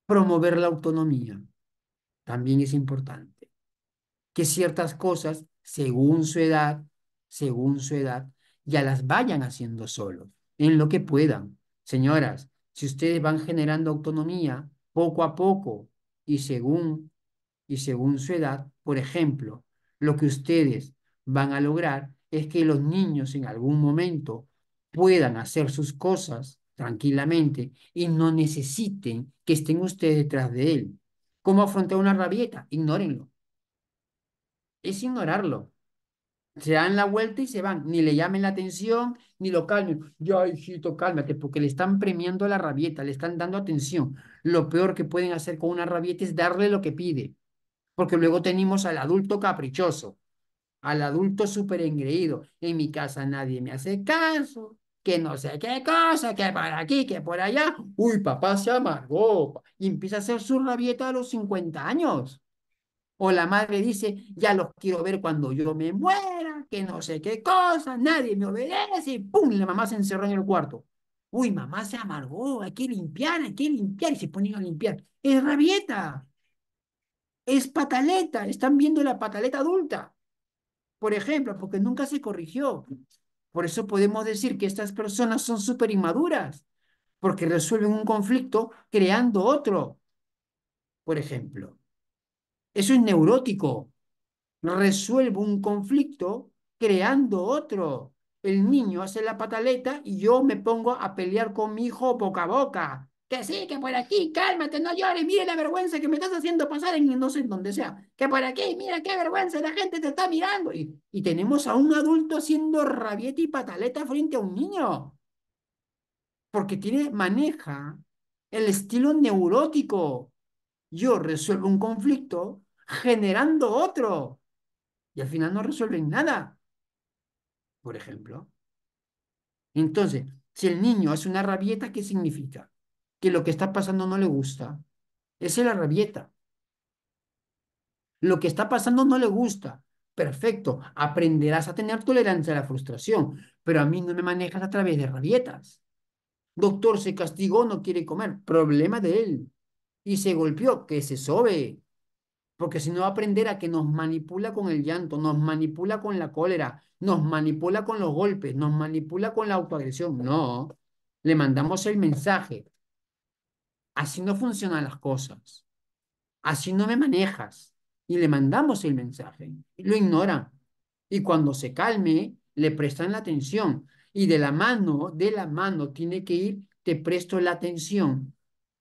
Promover la autonomía también es importante. Que ciertas cosas, según su edad, según su edad, ya las vayan haciendo solos, en lo que puedan. Señoras, si ustedes van generando autonomía poco a poco y según, y según su edad, por ejemplo, lo que ustedes van a lograr es que los niños en algún momento puedan hacer sus cosas tranquilamente y no necesiten que estén ustedes detrás de él. ¿Cómo afrontar una rabieta? Ignórenlo. Es ignorarlo. Se dan la vuelta y se van. Ni le llamen la atención, ni lo calmen. Ya, hijito, cálmate, porque le están premiando la rabieta, le están dando atención. Lo peor que pueden hacer con una rabieta es darle lo que pide, porque luego tenemos al adulto caprichoso, al adulto súper engreído. En mi casa nadie me hace caso, que no sé qué cosa, que por aquí, que por allá. Uy, papá se amargó y empieza a hacer su rabieta a los 50 años. O la madre dice, ya los quiero ver cuando yo me muera, que no sé qué cosa, nadie me obedece, y ¡pum! La mamá se encerró en el cuarto. Uy, mamá se amargó, hay que limpiar, hay que limpiar, y se ponen a limpiar. Es rabieta, es pataleta, están viendo la pataleta adulta, por ejemplo, porque nunca se corrigió. Por eso podemos decir que estas personas son súper inmaduras, porque resuelven un conflicto creando otro, por ejemplo. Eso es neurótico. Resuelvo un conflicto creando otro. El niño hace la pataleta y yo me pongo a pelear con mi hijo boca a boca. Que sí, que por aquí, cálmate, no llores, mire la vergüenza que me estás haciendo pasar en no sé dónde sea. Que por aquí, mira qué vergüenza, la gente te está mirando. Y, tenemos a un adulto haciendo rabieta y pataleta frente a un niño. Porque tiene, maneja el estilo neurótico. Yo resuelvo un conflicto generando otro. Y al final no resuelven nada, por ejemplo. Entonces, si el niño hace una rabieta, ¿qué significa? Que lo que está pasando no le gusta. Esa es la rabieta. Lo que está pasando no le gusta. Perfecto, aprenderás a tener tolerancia a la frustración, pero a mí no me manejas a través de rabietas. Doctor, se castigó, no quiere comer, problema de él. Y se golpeó, que se sobe. Porque si no, aprender a que nos manipula con el llanto, nos manipula con la cólera, nos manipula con los golpes, nos manipula con la autoagresión. No, le mandamos el mensaje. Así no funcionan las cosas. Así no me manejas. Y le mandamos el mensaje. lo ignora. Y cuando se calme, le prestan la atención. Y de la mano, de la mano, tiene que ir, te presto la atención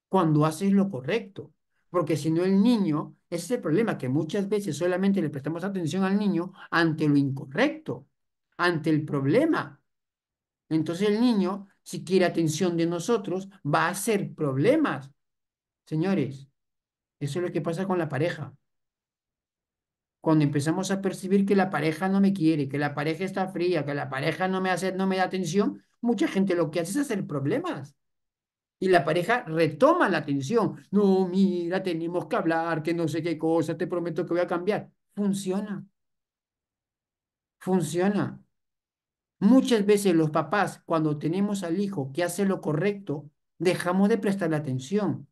cuando haces lo correcto. Porque si no, el niño ese es el problema, que muchas veces solamente le prestamos atención al niño ante lo incorrecto, ante el problema. Entonces el niño, si quiere atención de nosotros, va a hacer problemas. Señores, eso es lo que pasa con la pareja. Cuando empezamos a percibir que la pareja no me quiere, que la pareja está fría, que la pareja no me hace, no me da atención, mucha gente lo que hace es hacer problemas y la pareja retoma la atención. No, mira, tenemos que hablar, que no sé qué cosa, te prometo que voy a cambiar. Funciona. Funciona. Muchas veces los papás, cuando tenemos al hijo que hace lo correcto, dejamos de prestarle atención.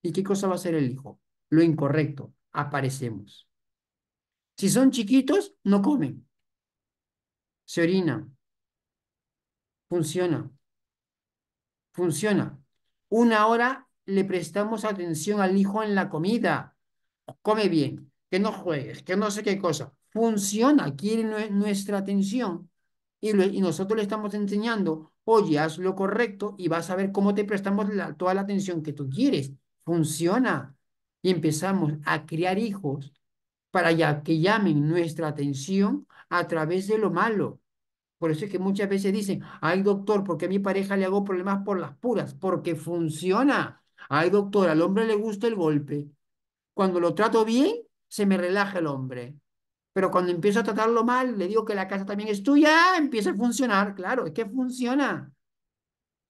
¿Y qué cosa va a hacer el hijo? Lo incorrecto. Aparecemos. Si son chiquitos, no comen. Se orina. Funciona. Funciona. Una hora le prestamos atención al hijo en la comida. Come bien, que no juegues, que no sé qué cosa. Funciona, quiere nuestra atención. Y, nosotros le estamos enseñando, oye, haz lo correcto y vas a ver cómo te prestamos toda la atención que tú quieres. Funciona. Y empezamos a criar hijos para que llamen nuestra atención a través de lo malo. Por eso es que muchas veces dicen, ay doctor, porque a mi pareja le hago problemas por las puras? Porque funciona. Ay doctor, al hombre le gusta el golpe. Cuando lo trato bien, se me relaja el hombre. Pero cuando empiezo a tratarlo mal, le digo que la casa también es tuya, empieza a funcionar. Claro, es que funciona.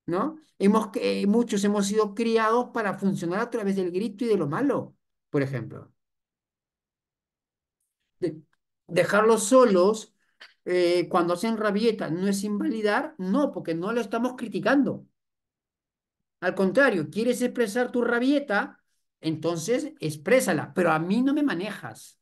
¿No? Hemos, eh, muchos hemos sido criados para funcionar a través del grito y de lo malo, por ejemplo. dejarlos solos eh, cuando hacen rabieta no es invalidar, no, porque no lo estamos criticando. Al contrario, quieres expresar tu rabieta, entonces exprésala, pero a mí no me manejas.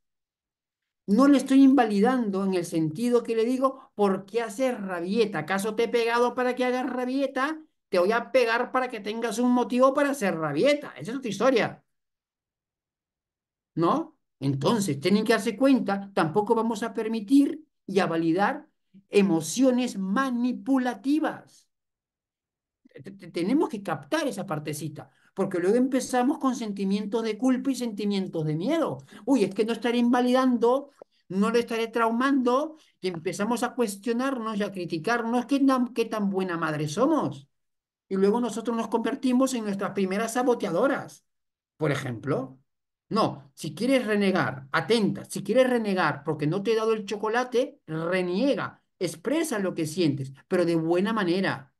No le estoy invalidando en el sentido que le digo, ¿por qué haces rabieta? ¿Acaso te he pegado para que hagas rabieta? Te voy a pegar para que tengas un motivo para hacer rabieta. Esa es otra historia. ¿No? Entonces, tienen que darse cuenta, tampoco vamos a permitir y a validar emociones manipulativas. Tenemos que captar esa partecita, porque luego empezamos con sentimientos de culpa y sentimientos de miedo. Uy, es que no estaré invalidando, no lo estaré traumando, y empezamos a cuestionarnos y a criticarnos qué tan, qué tan buena madre somos. Y luego nosotros nos convertimos en nuestras primeras saboteadoras, por ejemplo. No, si quieres renegar, atenta, si quieres renegar porque no te he dado el chocolate, reniega, expresa lo que sientes, pero de buena manera.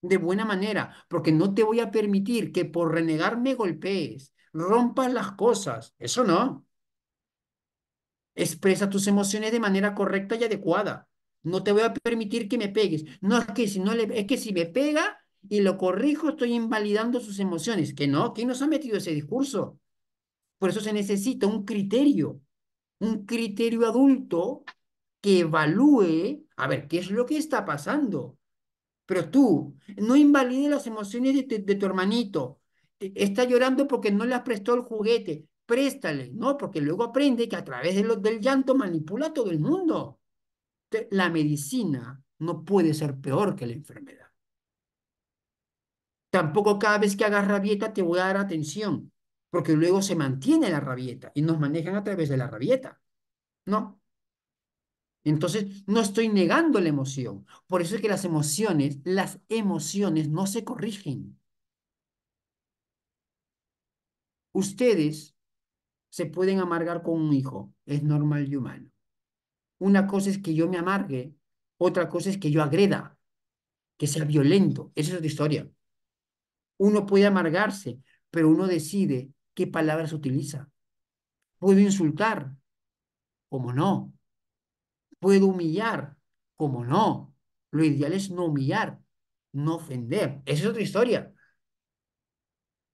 De buena manera, porque no te voy a permitir que por renegar me golpees, rompas las cosas. Eso no. Expresa tus emociones de manera correcta y adecuada. No te voy a permitir que me pegues. No es que si no le, es que si me pega y lo corrijo, estoy invalidando sus emociones. Que no, ¿quién nos ha metido ese discurso? Por eso se necesita un criterio, un criterio adulto que evalúe, a ver, ¿qué es lo que está pasando? Pero tú, no invalide las emociones de, tu hermanito. E, está llorando porque no le has prestado el juguete. Préstale, ¿no? Porque luego aprende que a través de del llanto manipula a todo el mundo. La medicina no puede ser peor que la enfermedad. Tampoco cada vez que agarra rabieta te voy a dar atención porque luego se mantiene la rabieta y nos manejan a través de la rabieta, ¿no? Entonces, no estoy negando la emoción. Por eso es que las emociones, las emociones no se corrigen. Ustedes se pueden amargar con un hijo, es normal y humano. Una cosa es que yo me amargue, otra cosa es que yo agreda, que sea violento, esa es otra historia. Uno puede amargarse, pero uno decide qué palabras utiliza. Puedo insultar, ¿Cómo no. Puedo humillar, como no. Lo ideal es no humillar, no ofender. Esa es otra historia.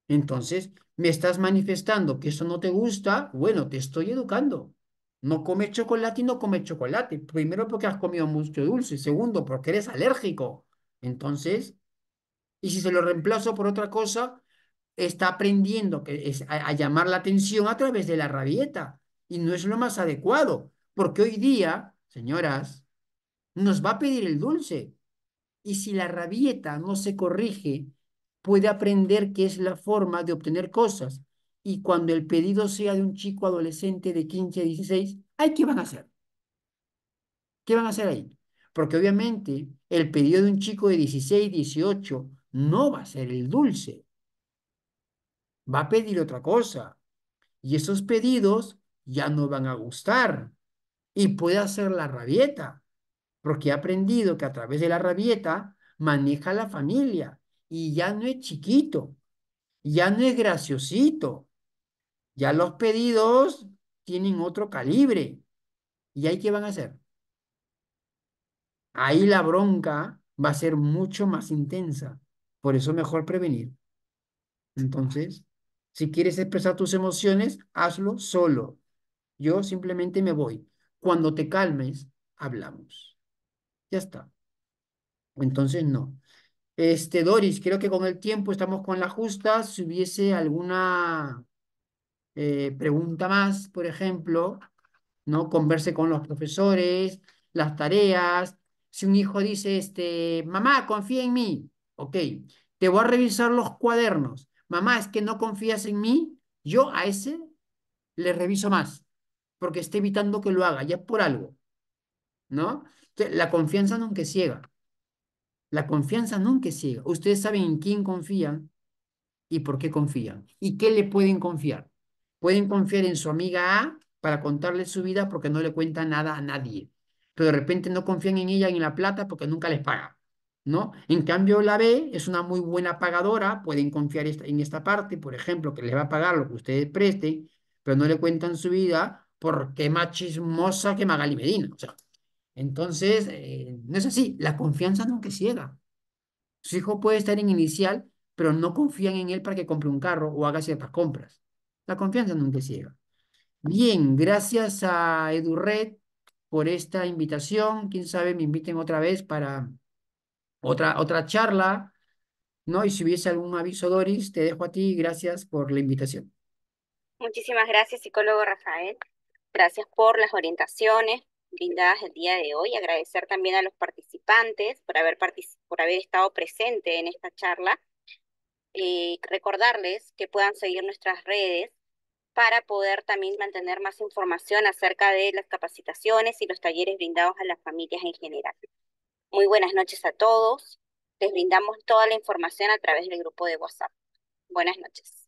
Entonces, me estás manifestando que eso no te gusta, bueno, te estoy educando. No comes chocolate y no comes chocolate. Primero porque has comido mucho dulce. Segundo, porque eres alérgico. Entonces, y si se lo reemplazo por otra cosa, está aprendiendo que es a, llamar la atención a través de la rabieta y no es lo más adecuado, porque hoy día, señoras, nos va a pedir el dulce y si la rabieta no se corrige, puede aprender que es la forma de obtener cosas y cuando el pedido sea de un chico adolescente de 15, 16, ¿ay qué van a hacer? ¿Qué van a hacer ahí? Porque obviamente el pedido de un chico de 16, 18 no va a ser el dulce, va a pedir otra cosa. Y esos pedidos ya no van a gustar. Y puede hacer la rabieta, porque ha aprendido que a través de la rabieta maneja la familia. Y ya no es chiquito, ya no es graciosito. Ya los pedidos tienen otro calibre. ¿Y ahí qué van a hacer? Ahí la bronca va a ser mucho más intensa. Por eso mejor prevenir. Entonces, si quieres expresar tus emociones, hazlo solo. Yo simplemente me voy. Cuando te calmes, hablamos. Ya está. Entonces, no. Este, Doris, creo que con el tiempo estamos con la justa. Si hubiese alguna eh, pregunta más, por ejemplo, ¿no? Converse con los profesores, las tareas. Si un hijo dice, este, mamá, confía en mí, ok, te voy a revisar los cuadernos mamá, es que no confías en mí, yo a ese le reviso más, porque está evitando que lo haga, ya es por algo, ¿no? la confianza nunca ciega. La confianza nunca ciega. Ustedes saben en quién confían y por qué confían. ¿Y qué le pueden confiar? Pueden confiar en su amiga A para contarle su vida porque no le cuenta nada a nadie. Pero de repente no confían en ella ni en la plata porque nunca les paga. ¿no? En cambio, la B es una muy buena pagadora, pueden confiar en esta parte, por ejemplo, que les va a pagar lo que ustedes presten, pero no le cuentan su vida porque más chismosa que Magali Medina. O sea, entonces, eh, no es así, la confianza nunca ciega. Su hijo puede estar en inicial, pero no confían en él para que compre un carro o haga ciertas compras. La confianza nunca ciega. Bien, gracias a EduRed por esta invitación. Quién sabe, me inviten otra vez para otra, otra charla, ¿no? Y si hubiese algún aviso, Doris, te dejo a ti. Gracias por la invitación. Muchísimas gracias, psicólogo Rafael. Gracias por las orientaciones brindadas el día de hoy. Agradecer también a los participantes por haber, por haber estado presente en esta charla. Eh, recordarles que puedan seguir nuestras redes para poder también mantener más información acerca de las capacitaciones y los talleres brindados a las familias en general. Muy buenas noches a todos. Les brindamos toda la información a través del grupo de WhatsApp. Buenas noches.